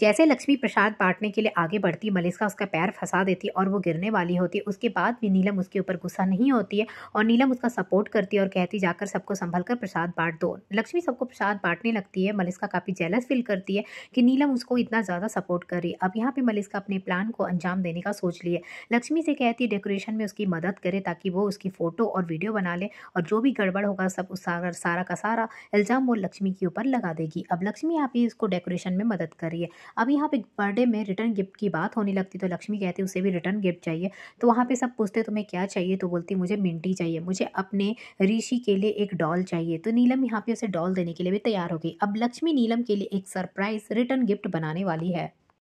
जैसे लक्ष्मी प्रसाद बांटने के लिए आगे बढ़ती मलिस्का उसका पैर फंसा देती और वो गिरने वाली होती उसके बाद भी नीलम उसके ऊपर गुस्सा नहीं होती है और नीलम उसका सपोर्ट करती है और कहती जाकर सबको संभल कर प्रसाद बांट दो लक्ष्मी सबको प्रसाद बांटने लगती है मलिस्का काफ़ी जेलस फील करती है कि नीलम उसको इतना ज़्यादा सपोर्ट कर रही है अब यहाँ पर मलिस्का अपने प्लान को अंजाम देने का सोच लिए लक्ष्मी से कहती है डेकोरेशन में उसकी मदद करे ताकि वो उसकी फ़ोटो और वीडियो बना ले और जो भी गड़बड़ होगा सब उस सारा का सारा इल्ज़ाम वो लक्ष्मी के ऊपर लगा देगी अब लक्ष्मी यहाँ पे उसको डेकोरेशन में मदद कर रही है अब यहाँ पे बर्थडे में रिटर्न गिफ्ट की बात होने लगती तो लक्ष्मी कहती उसे भी रिटर्न गिफ्ट चाहिए तो वहाँ पर सब पूछते तुम्हें क्या चाहिए तो बोलती मुझे मिंटी चाहिए मुझे अपने ऋषि के लिए एक डॉल चाहिए तो नीलम यहाँ पे उसे डॉल देने के लिए भी तैयार हो गई अब लक्ष्मी नीलम के लिए एक सरप्राइज रिटर्न गिफ्ट बनाने वाली है